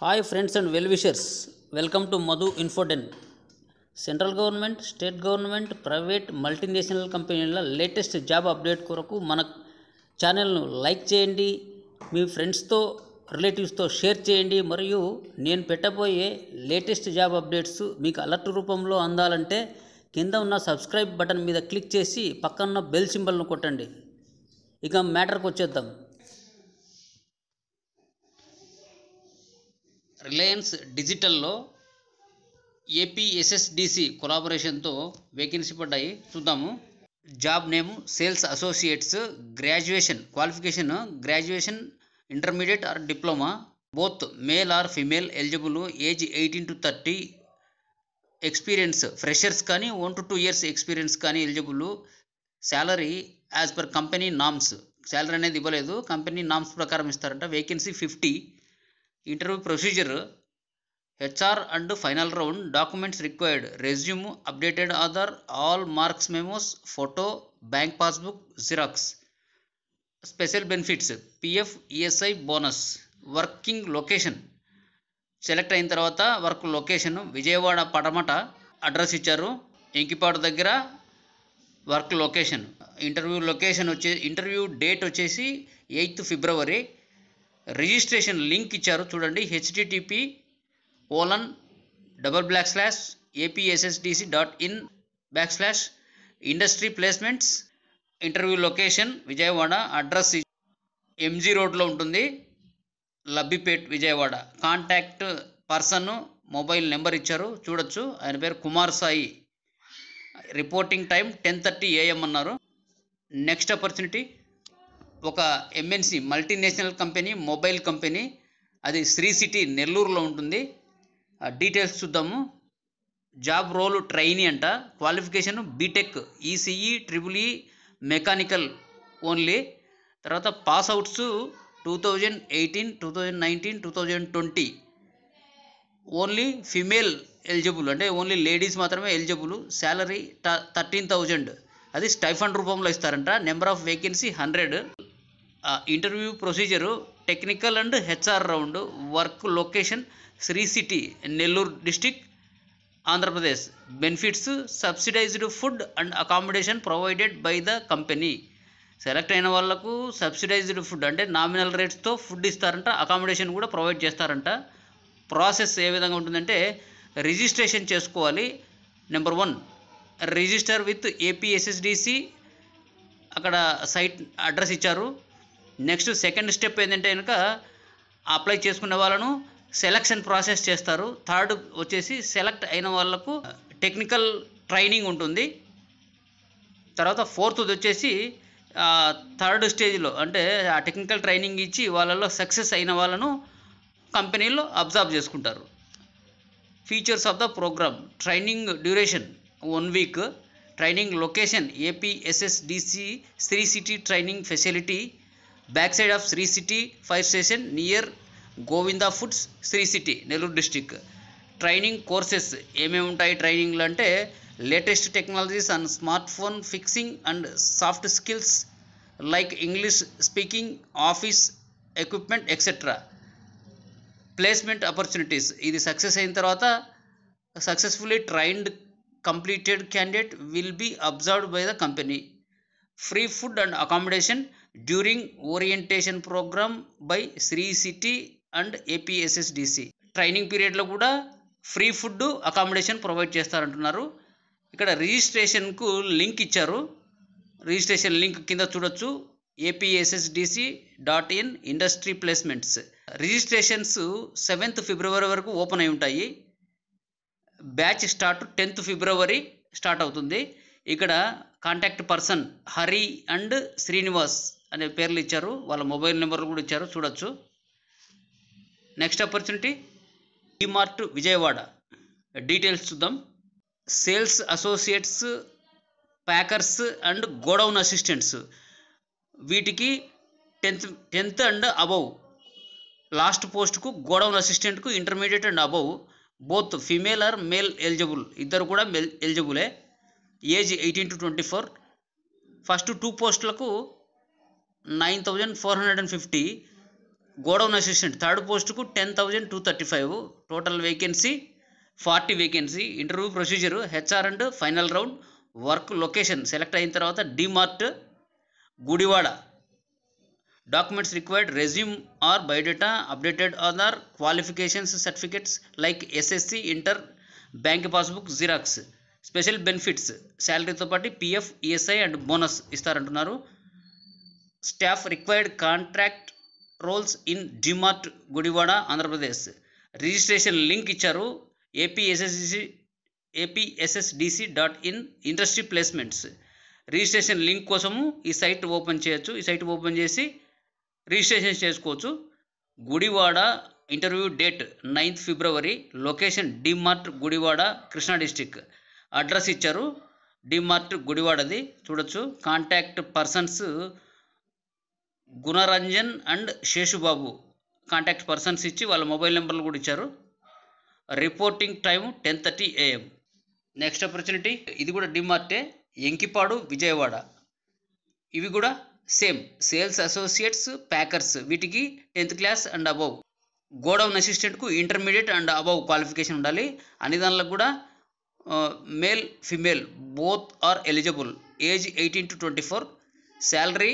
hi friends and well wishers welcome to Madhu infotain central government state government private multinational కంపెనీల latest job update కొరకు మన ఛానల్ను like చేయండి మీ ఫ్రెండ్స్తో రిలేటివ్స్తో షేర్ చేయండి మరియు నేను పెట్టబోయే లేటెస్ట్ జాబ్ అప్డేట్స్ మీకు అలర్ట్ రూపంలో అందాలంటే కింద ఉన్న సబ్స్క్రైబ్ బటన్ మీద క్లిక్ చేసి పక్కన బెల్ సింబల్ను కొట్టండి ఇక మ్యాటర్కి వచ్చేద్దాం రిలయన్స్ డిజిటల్లో ఏపీఎస్ఎస్డిసి కొలాబరేషన్తో వేకెన్సీ పడ్డాయి చూద్దాము job name sales associates graduation qualification graduation intermediate or diploma both male or female eligible age eighteen to thirty experience freshers కానీ one to two years experience కానీ eligible salary as per company norms salary అనేది ఇవ్వలేదు company norms ప్రకారం ఇస్తారంట vacancy fifty interview procedure HR and final round documents required resume updated Aadhaar all marks memos photo bank passbook xerox special benefits PF ESI bonus working location select అయిన తర్వాత work location Vijayawada పడమట address ఇచ్చారు ఎంకిపాడు దగ్గర work location interview location వచ్చే interview date వచ్చేసి eighth February registration link ఇచ్చారు చూడండి HTTP colon double back slash APSSDC dot in back slash industry placements interview location Vijayawada address MG రోడ్లో ఉంటుంది Labbipet Vijayawada contact person mobile number ఇచ్చారు చూడొచ్చు ఆయన పేరు Kumar Sai reporting time ten thirty AM అన్నారు నెక్స్ట్ ఆపర్చునిటీ ఒక MNC multinational company mobile company అది Sri City నెల్లూరులో ఉంటుంది డీటెయిల్స్ చూద్దాము జాబ్ రోల్ ట్రైనీ అంట qualification BTech ECE triple E mechanical only తర్వాత pass outs two thousand eighteen two thousand nineteen two thousand twenty only female eligible అంటే only ladies మాత్రమే eligible salary thirteen thousand అది stipend రూపంలో ఇస్తారంట number of vacancy hundred interview procedure technical and HR round work location Sri City Nellore district Andhra Pradesh benefits subsidised food and accommodation provided by the company select అయిన వాళ్ళకు subsidised food అంటే nominal రేట్స్తో food ఇస్తారంట accommodation కూడా provide చేస్తారంట process ఏ విధంగా ఉంటుందంటే రిజిస్ట్రేషన్ చేసుకోవాలి number one register with APSSDC అక్కడ సైట్ అడ్రస్ ఇచ్చారు నెక్స్ట్ సెకండ్ స్టెప్ ఏంటంటే కనుక అప్లై చేసుకున్న వాళ్ళను సెలక్షన్ ప్రాసెస్ చేస్తారు థర్డ్ వచ్చేసి సెలెక్ట్ అయిన వాళ్ళకు టెక్నికల్ ట్రైనింగ్ ఉంటుంది తర్వాత ఫోర్త్ వచ్చేసి థర్డ్ స్టేజ్లో అంటే ఆ టెక్నికల్ ట్రైనింగ్ ఇచ్చి వాళ్ళలో సక్సెస్ అయిన వాళ్ళను కంపెనీలో అబ్జర్వ్ చేసుకుంటారు features of the programme training duration one week training location APSSDC Sri City training facility back side of Sri City fire station near Govinda foods Sri City Nellore district training courses ఏమేమి ఉంటాయి ట్రైనింగ్లు అంటే latest technologies and smart phone fixing and soft skills like English speaking office equipment etcetera placement opportunities ఇది success అయిన తర్వాత successfully trained completed candidate will be absorbed by the company free food and accommodation during orientation programme by Sri City and APSSDC training పీరియడ్లో కూడా free food accommodation provide చేస్తారంటున్నారు ఇక్కడ రిజిస్ట్రేషన్కు link ఇచ్చారు registration link కింద చూడొచ్చు APSSDC dot in industry placements registrations seventh February వరకు open అయి ఉంటాయి batch start tenth February start అవుతుంది ఇక్కడ contact person Hari and Srinivas అనే పేర్లు ఇచ్చారు వాళ్ళ మొబైల్ నెంబర్లు కూడా ఇచ్చారు చూడొచ్చు నెక్స్ట్ ఆపర్చునిటీ ఈ మార్ట్ విజయవాడ డీటెయిల్స్ చూద్దాం sales associates packers and godown assistants వీటికి tenth tenth and above last పోస్ట్కు గోడౌన్ అసిస్టెంట్కు intermediate and above both female or male eligible ఇద్దరు కూడా మెల్ ఎలిజిబులే age eighteen to twenty four first two పోస్టులకు nine thousand four hundred and fifty godown assistant third పోస్టుకు ten thousand two thirty five total vacancy forty vacancy interview procedure HR and final round work location select అయిన తర్వాత DMart Gudivada documents required resume or biodata updated other క్వాలిఫికేషన్స్ certificates like ssc inter bank passbook xerox special benefits శాలరీతో పాటు PF ESI and bonus ఇస్తారంటున్నారు staff required contract roles in DMart Gudivada Andhra Pradesh registration link ఇచ్చారు APSSDC APSSDC dot in industry placements registration link కోసము ఈ site open చేయొచ్చు ఈ site open చేసి registration చేసుకోవచ్చు Gudivada interview date ninth February location DMart Gudivada Krishna district address ఇచ్చారు DMart గుడివాడది చూడొచ్చు contact persons Gunaranjan and Seshubabu contact persons ఇచ్చి వాళ్ళ మొబైల్ నెంబర్లు కూడా ఇచ్చారు reporting time ten thirty AM next opportunity ఇది కూడా డిమార్టే ఎంకిపాడు విజయవాడ ఇవి కూడా సేమ్ సేల్స్ అసోసియేట్స్ ప్యాకర్స్ వీటికి tenth class and above godown అసిస్టెంట్కు ఇంటర్మీడియట్ అండ్ అబవ్ క్వాలిఫికేషన్ ఉండాలి అన్ని దానిలో కూడా male female both are eligible age eighteen to twenty four salary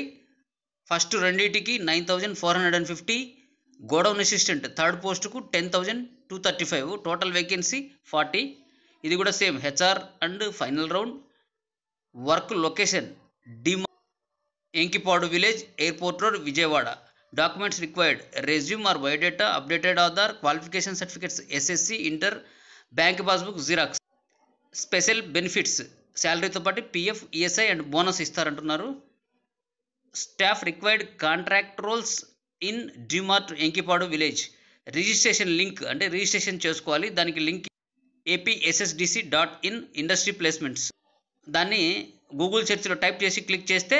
first రెండింటికి nine thousand four hundred and fifty godown assistant third పోస్ట్కు ten thousand two thirty five total vacancy forty ఇది కూడా same HR and final round work location DMart Enikepadu village airport road Vijayawada documents required resume or biodata updated Aadhaar qualification certificates SSC inter bank passbook xerox special benefits శాలరీతో పాటు PF ESI e and bonus ఇస్తారంటున్నారు staff required contract roles in DMart Enikepadu village registration link అంటే registration చేసుకోవాలి దానికి link APSSDC dot in industry placements దాన్ని Google సెర్చ్లో type చేసి click చేస్తే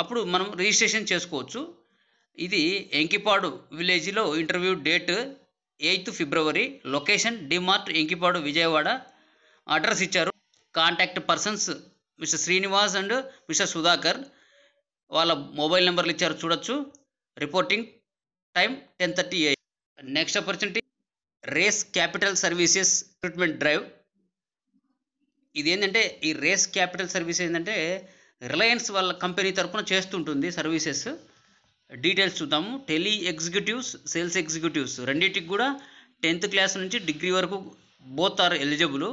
అప్పుడు మనం రిజిస్ట్రేషన్ చేసుకోవచ్చు ఇది ఎంకిపాడు విలేజ్లో interview date eighth February location DMart Enikepadu Vijayawada address ఇచ్చారు contact persons Mr Srinivas and Mr Sudhakar వాళ్ళ మొబైల్ నెంబర్లు ఇచ్చారు చూడొచ్చు reporting time ten thirty A next opportunity Race Capital Services recruitment drive ఇది ఏంటంటే ఈ రేస్ క్యాపిటల్ సర్వీస్ ఏంటంటే రిలయన్స్ వాళ్ళ కంపెనీ తరఫున చేస్తుంటుంది సర్వీసెస్ డీటెయిల్స్ చూద్దాము టెలి ఎగ్జిక్యూటివ్స్ సేల్స్ ఎగ్జిక్యూటివ్స్ రెండింటికి కూడా టెన్త్ క్లాస్ నుంచి డిగ్రీ వరకు both are eligible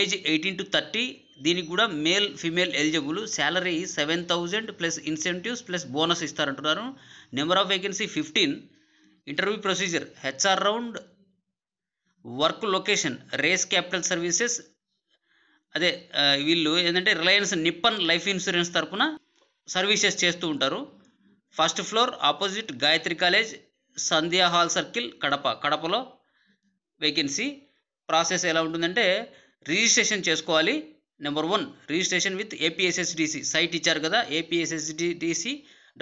age eighteen to thirty దీనికి కూడా male female eligible salary seven thousand plus incentives plus bonus ఇస్తారంటున్నారు number of vacancy fifteen interview procedure HR round work location Race Capital Services అదే వీళ్ళు ఏంటంటే Reliance Nippon life insurance తరఫున services చేస్తూ ఉంటారు first floor opposite Gayatri college Sandhya hall circle Kadapa కడపలో vacancy process ఎలా ఉంటుందంటే రిజిస్ట్రేషన్ చేసుకోవాలి number one registration with APSSDC site ఇచ్చారు కదా APSSDC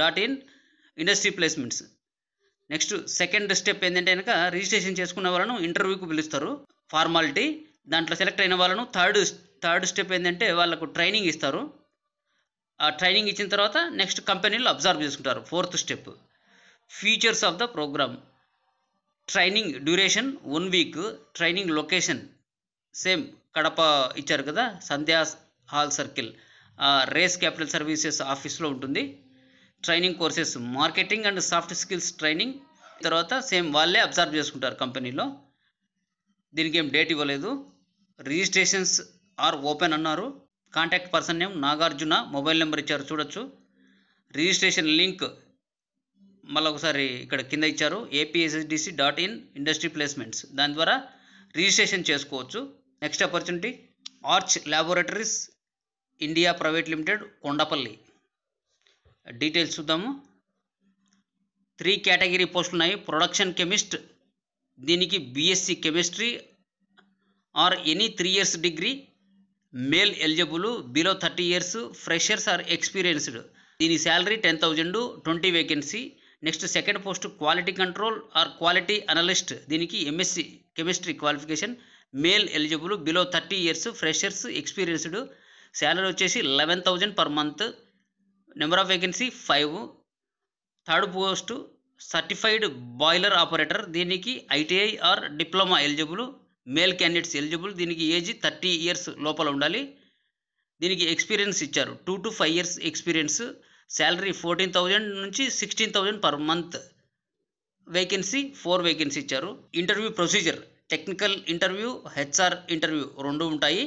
dot in industry placements next second step ఏంటంటే కనుక రిజిస్ట్రేషన్ చేసుకున్న వాళ్ళను ఇంటర్వ్యూకి పిలుస్తారు ఫార్మాలిటీ దాంట్లో సెలెక్ట్ అయిన వాళ్ళను థర్డ్ థర్డ్ స్టెప్ ఏంటంటే వాళ్ళకు ట్రైనింగ్ ఇస్తారు ఆ ట్రైనింగ్ ఇచ్చిన తర్వాత నెక్స్ట్ కంపెనీలు అబ్జర్వ్ చేసుకుంటారు fourth step features of the programme training duration one week training location same Kadapa ఇచ్చారు కదా Sandhya hall circle Race Capital Services ఆఫీస్లో ఉంటుంది training courses marketing and soft skills training తర్వాత సేమ్ వాళ్ళే అబ్జర్వ్ చేసుకుంటారు కంపెనీలో దీనికి ఏం డేట్ ఇవ్వలేదు రిజిస్ట్రేషన్స్ ఆర్ ఓపెన్ అన్నారు contact person name Nagarjuna mobile number ఇచ్చారు చూడొచ్చు రిజిస్ట్రేషన్ లింక్ మళ్ళీ ఒకసారి ఇక్కడ కింద ఇచ్చారు APSSDC dot in industry placements దాని ద్వారా రిజిస్ట్రేషన్ చేసుకోవచ్చు next opportunity Arch Laboratories India private limited Kondapalli details చూద్దాము త్రీ కేటగిరీ పోస్టులు ఉన్నాయి ప్రొడక్షన్ కెమిస్ట్ దీనికి BSc chemistry or any three years degree male eligible below thirty years freshers or experienced దీని salary ten thousand twenty vacancy next second post quality control or quality analyst దీనికి MSc chemistry qualification male eligible below thirty years freshers experienced salary వచ్చేసి eleven thousand per month number of vacancy five third post certified boiler operator దీనికి ITI or diploma eligible male candidates eligible దీనికి age thirty years లోపల ఉండాలి దీనికి experience ఇచ్చారు two to five years experience salary fourteen thousand నుంచి sixteen thousand per month vacancy four vacancy ఇచ్చారు interview procedure technical interview HR interview రెండు ఉంటాయి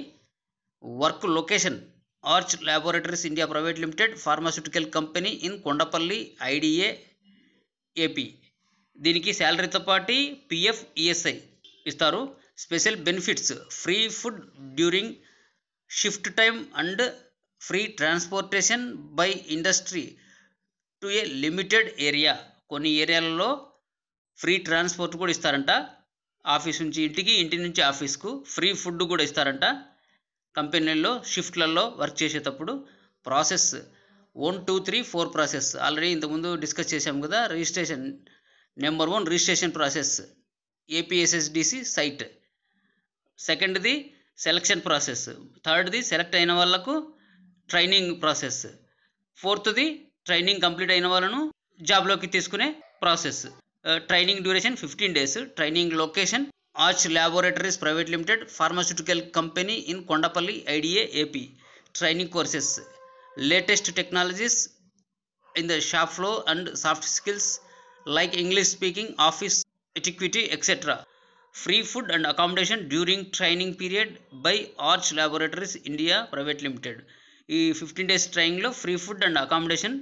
work location Arch Laboratories India private limited pharmaceutical company in Kondapalli IDA AP దీనికి శాలరీతో పాటు PF ESI e ఇస్తారు special benefits free food during shift time and free transportation by industry to a limited area కొన్ని ఏరియాలలో free transport కూడా ఇస్తారంట office నుంచి ఇంటికి ఇంటి నుంచి ఆఫీస్కు ఫ్రీ ఫుడ్ కూడా ఇస్తారంట కంపెనీల్లో షిఫ్ట్లలో వర్క్ చేసేటప్పుడు process one two three four process already ఇంతకుముందు డిస్కస్ చేశాం కదా registration number one registration process APSSDC site సెకండ్ది సెలక్షన్ ప్రాసెస్ థర్డ్ది సెలెక్ట్ అయిన వాళ్ళకు ట్రైనింగ్ ప్రాసెస్ ఫోర్త్ది ట్రైనింగ్ కంప్లీట్ అయిన వాళ్ళను జాబ్లోకి తీసుకునే process training duration fifteen days training location Arch Laboratories private limited pharmaceutical company in Kondapalli IDA AP training courses latest technologies in the shop floor and soft skills like English speaking office etiquette etcetera free food and accommodation during training period by Arch Laboratories India private limited ఈ fifteen days ట్రైనింగ్లో free food and accommodation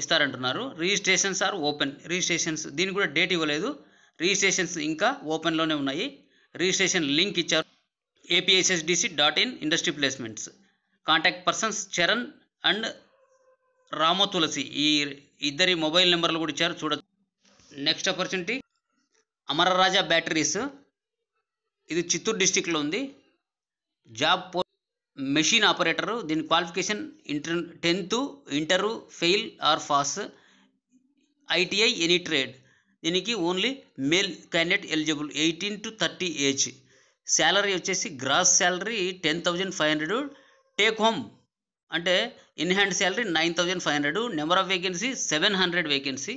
ఇస్తారంటున్నారు registrations are open registrations దీనికి కూడా date ఇవ్వలేదు registrations ఇంకా ఓపెన్లోనే ఉన్నాయి registration link ఇచ్చారు APSSDC dot in industry placements contact persons Charan and రామో తులసి ఈ ఇద్దరి మొబైల్ నెంబర్లు కూడా ఇచ్చారు చూడచ్చు నెక్స్ట్ ఆపర్చునిటీ అమరరాజా బ్యాటరీస్ ఇది చిత్తూరు డిస్టిక్లో ఉంది జాబ్ పో మెషిన్ ఆపరేటరు దీని qualification inter tenth inter fail or pass ITI any trade దీనికి only male candidate eligible eighteen to thirty age salary వచ్చేసి gross salary ten thousand five hundred take home అంటే in hand salary nine thousand five hundred number of vacancy seven hundred vacancy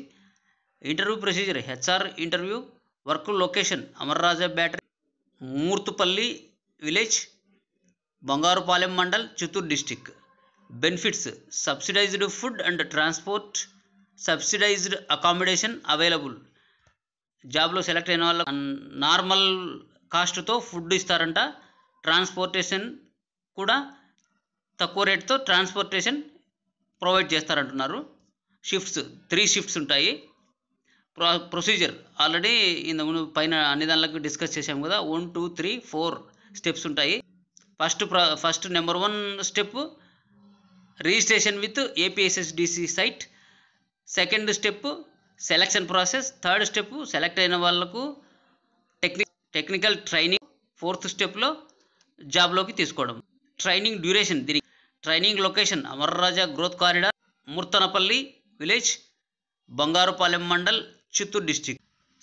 interview procedure HR interview work location Amara Raja battery Murthupalli village Bangarupalem mandal Chittoor district benefits subsidised food and transport subsidised accommodation available జాబ్లో select అయిన వాళ్ళ normal కాస్ట్తో food ఇస్తారంట transportation కూడా తక్కువ రేట్తో transportation provide చేస్తారంటున్నారు shifts three shifts ఉంటాయి ప్రొసీజర్ ఆల్రెడీ ఇంత పైన అన్ని దానిలకు డిస్కస్ చేసాం కదా one two three four steps ఉంటాయి first first number one step registration with APSSDC site second step selection process third step select అయిన వాళ్ళకు టెక్ని టెక్నికల్ ట్రైనింగ్ ఫోర్త్ స్టెప్లో జాబ్లోకి తీసుకోవడం ట్రైనింగ్ డ్యూరేషన్ దీనికి training location Amara Raja growth corridor ముర్తనపల్లి village Bangarupalem mandal Chittoor district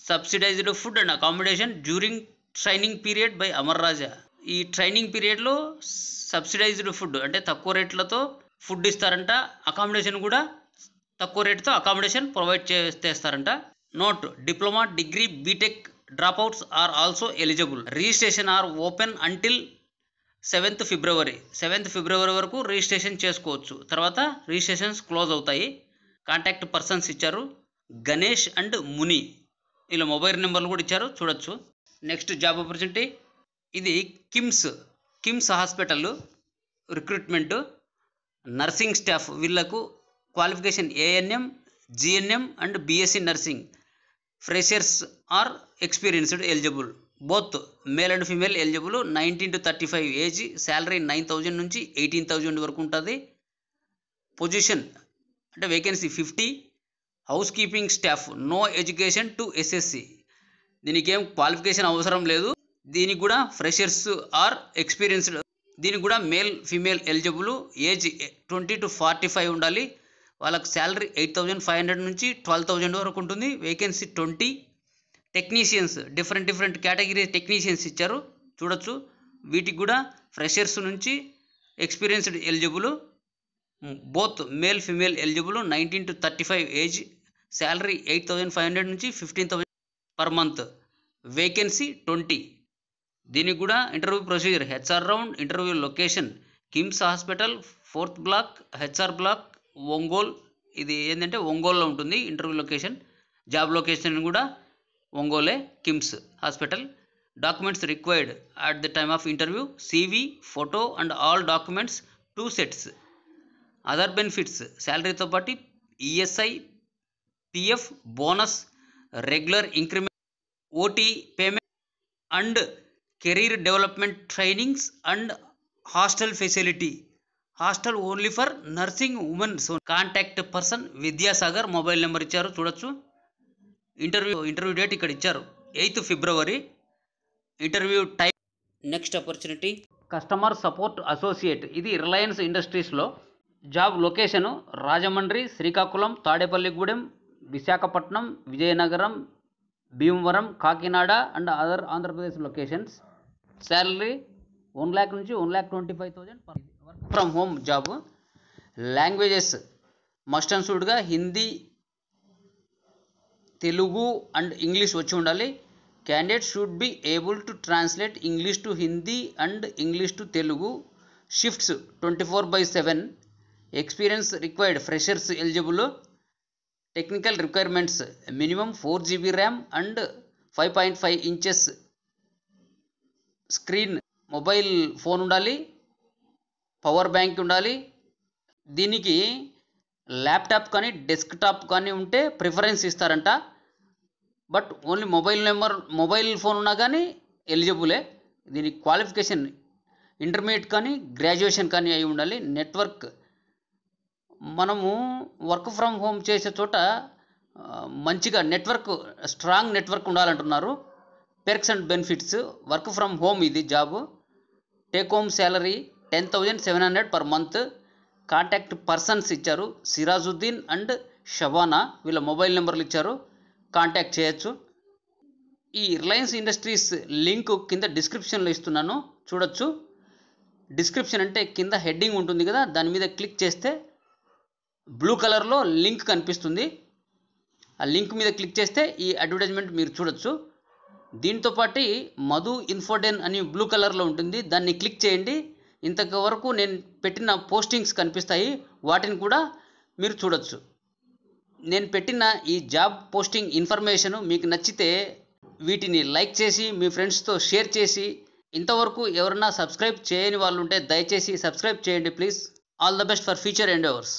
subsidised food and accommodation during training period by Amara Raja ఈ training పీరియడ్లో subsidised food అంటే తక్కువ రేట్లతో ఫుడ్ ఇస్తారంట అకామిడేషన్ కూడా తక్కువ రేటుతో అకామిడేషన్ ప్రొవైడ్ చేస్తారంట note diploma degree BTech dropouts are also eligible registration are open until seventh February seventh February వరకు రిజిస్ట్రేషన్ చేసుకోవచ్చు తర్వాత రిజిస్ట్రేషన్స్ క్లోజ్ అవుతాయి కాంటాక్ట్ పర్సన్స్ ఇచ్చారు గణేష్ అండ్ ముని ఇలా మొబైల్ నెంబర్లు కూడా ఇచ్చారు చూడొచ్చు నెక్స్ట్ జాబ్ ఆపర్చునిటీ ఇది KIMS KIMS hospital recruitment nursing staff వీళ్లకు qualification ANM GNM and BSc nursing freshers or experienced eligible both male and female eligible nineteen to thirty five age salary nine thousand నుంచి eighteen thousand వరకు ఉంటుంది position అంటే vacancy fifty housekeeping staff no education to SSC దీనికి ఏం qualification అవసరం లేదు దీనికి కూడా ఫ్రెషర్స్ ఆర్ ఎక్స్పీరియన్స్డ్ దీనికి కూడా male female eligible age twenty to forty five ఉండాలి వాళ్ళకి salary eight thousand five hundred నుంచి ట్వెల్వ్ థౌజండ్ వరకు ఉంటుంది vacancy twenty technicians different different category technicians ఇచ్చారు చూడొచ్చు వీటికి కూడా ఫ్రెషర్స్ నుంచి experienced eligible both male female eligible nineteen to thirty five age salary eight thousand five hundred నుంచి fifteen thousand per month vacancy twenty దీనికి కూడా interview procedure HR round interview location KIMS hospital fourth block HR block Ongole ఇది ఏంటంటే ఒంగోల్లో ఉంటుంది interview location job location కూడా ఒంగోలే KIMS hospital documents required at the time of interview CV photo and all documents two sets other benefits శాలరీతో పాటు ESI PF bonus regular increment OT payment and career development trainings and hostel facility hostel only for nursing women so contact person Vidyasagar mobile number ఇచ్చారు చూడొచ్చు interview interview date ఇక్కడ ఇచ్చారు eighth February interview time next opportunity customer support associate ఇది రిలయన్స్ ఇండస్ట్రీస్లో job location Rajahmundry Srikakulam Tadepalligudem Visakhapatnam Vizianagaram Bhimavaram Kakinada and other Andhra Pradesh locations salary one lakh నుంచి one lakh twenty five thousand work from home job languages must and సూడ్గా Hindi Telugu and English వచ్చి ఉండాలి candidate should be able to translate English to Hindi and English to Telugu shifts twenty four by seven experience required freshers eligible technical requirements minimum four GB RAM and five point five inches screen mobile phone ఉండాలి power bank ఉండాలి దీనికి laptop కానీ desktop కానీ ఉంటే preference ఇస్తారంట but only mobile number mobile phone ఉన్నా కానీ ఎలిజిబులే దీని క్వాలిఫికేషన్ ఇంటర్మీడియట్ కానీ గ్రాడ్యుయేషన్ కానీ అయి ఉండాలి నెట్వర్క్ మనము వర్క్ ఫ్రమ్ హోమ్ చేసే చోట మంచిగా నెట్వర్క్ స్ట్రాంగ్ నెట్వర్క్ ఉండాలంటున్నారు perks and benefits work from home ఇది job take home salary ten thousand seven hundred per month contact persons ఇచ్చారు సిరాజుద్దీన్ అండ్ షబానా వీళ్ళ మొబైల్ నెంబర్లు ఇచ్చారు కాంటాక్ట్ చేయొచ్చు ఈ రిలయన్స్ ఇండస్ట్రీస్ లింక్ కింద డిస్క్రిప్షన్లో ఇస్తున్నాను చూడొచ్చు డిస్క్రిప్షన్ అంటే కింద హెడ్డింగ్ ఉంటుంది కదా దాని మీద క్లిక్ చేస్తే బ్లూ కలర్లో లింక్ కనిపిస్తుంది ఆ లింక్ మీద క్లిక్ చేస్తే ఈ అడ్వర్టైజ్మెంట్ మీరు చూడొచ్చు దీంతో పాటు మధు ఇన్ఫోడెన్ అని బ్లూ కలర్లో ఉంటుంది దాన్ని క్లిక్ చేయండి ఇంతవరకు నేను పెట్టిన పోస్టింగ్స్ కనిపిస్తాయి వాటిని కూడా మీరు చూడొచ్చు నేను పెట్టిన ఈ జాబ్ పోస్టింగ్ ఇన్ఫర్మేషన్ మీకు నచ్చితే వీటిని లైక్ చేసి మీ ఫ్రెండ్స్తో షేర్ చేసి ఇంతవరకు ఎవరన్నా సబ్స్క్రైబ్ చేయని వాళ్ళు ఉంటే దయచేసి సబ్స్క్రైబ్ చేయండి please all the best for future end hours